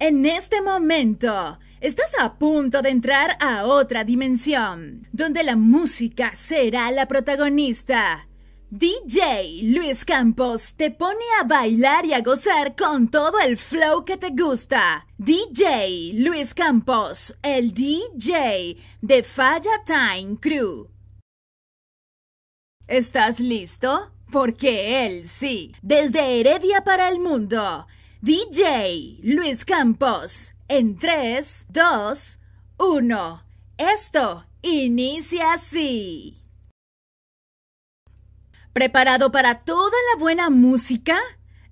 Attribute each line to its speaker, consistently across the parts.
Speaker 1: En este momento, estás a punto de entrar a otra dimensión, donde la música será la protagonista. DJ Luis Campos te pone a bailar y a gozar con todo el flow que te gusta. DJ Luis Campos, el DJ de Falla Time Crew. ¿Estás listo? Porque él sí, desde Heredia para el Mundo DJ Luis Campos. En 3, 2, 1. Esto inicia así. ¿Preparado para toda la buena música?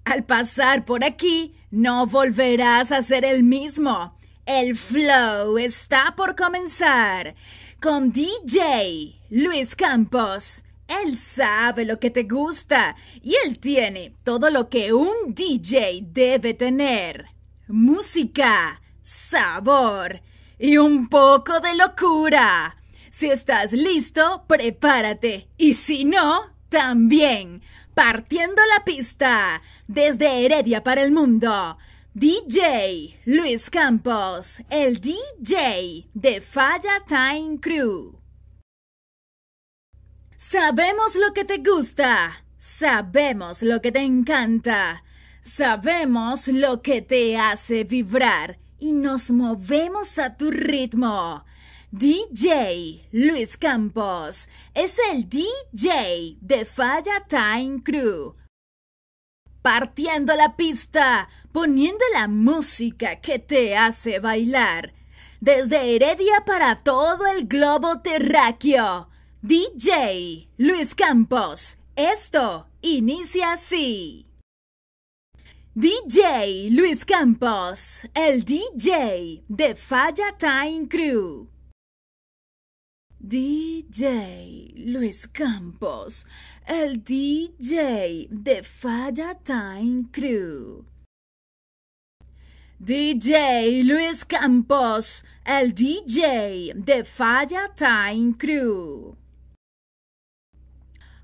Speaker 1: Al pasar por aquí, no volverás a ser el mismo. El flow está por comenzar con DJ Luis Campos. Él sabe lo que te gusta y él tiene todo lo que un DJ debe tener. Música, sabor y un poco de locura. Si estás listo, prepárate. Y si no, también. Partiendo la pista desde Heredia para el Mundo. DJ Luis Campos, el DJ de Falla Time Crew. Sabemos lo que te gusta, sabemos lo que te encanta, sabemos lo que te hace vibrar y nos movemos a tu ritmo. DJ Luis Campos es el DJ de Falla Time Crew. Partiendo la pista, poniendo la música que te hace bailar. Desde Heredia para todo el globo terráqueo DJ Luis Campos. Esto inicia así. DJ Luis Campos, el DJ de Falla Time Crew. DJ Luis Campos, el DJ de Falla Time Crew. DJ Luis Campos, el DJ de Falla Time Crew.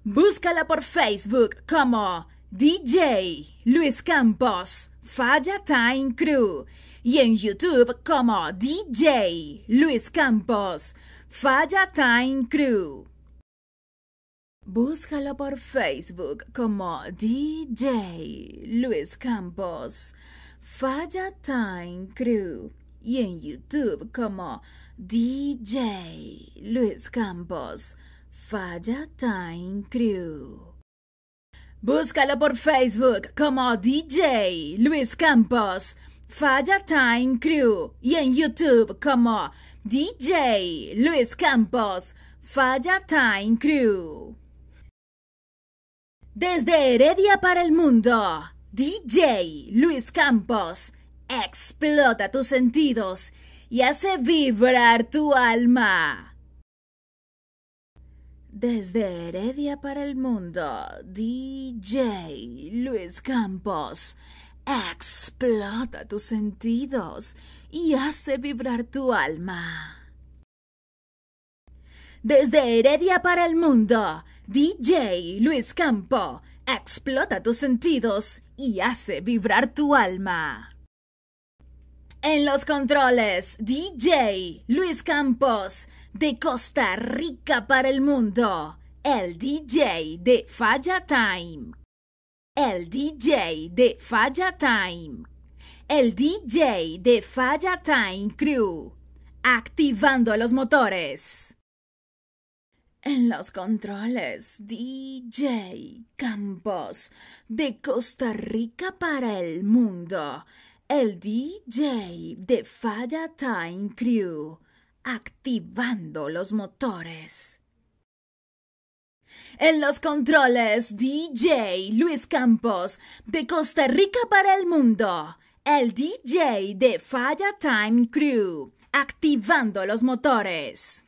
Speaker 1: Búscala por Facebook como DJ Luis Campos Falla Time Crew y en YouTube como DJ Luis Campos Falla Time Crew. Búscalo por Facebook como DJ Luis Campos Falla Time Crew y en YouTube como DJ Luis Campos Falla Time Crew. Búscalo por Facebook como DJ Luis Campos, Falla Time Crew y en YouTube como DJ Luis Campos, Falla Time Crew. Desde Heredia para el Mundo, DJ Luis Campos, explota tus sentidos y hace vibrar tu alma. Desde Heredia para el Mundo, DJ Luis Campos. Explota tus sentidos y hace vibrar tu alma. Desde Heredia para el Mundo, DJ Luis Campo. Explota tus sentidos y hace vibrar tu alma. En los controles, DJ Luis Campos de Costa Rica para el mundo, el DJ de Falla Time. El DJ de Falla Time. El DJ de Falla Time Crew. Activando los motores. En los controles, DJ Campos, de Costa Rica para el mundo, el DJ de Falla Time Crew, activando los motores. En los controles, DJ Luis Campos, de Costa Rica para el mundo, el DJ de Fire Time Crew, activando los motores.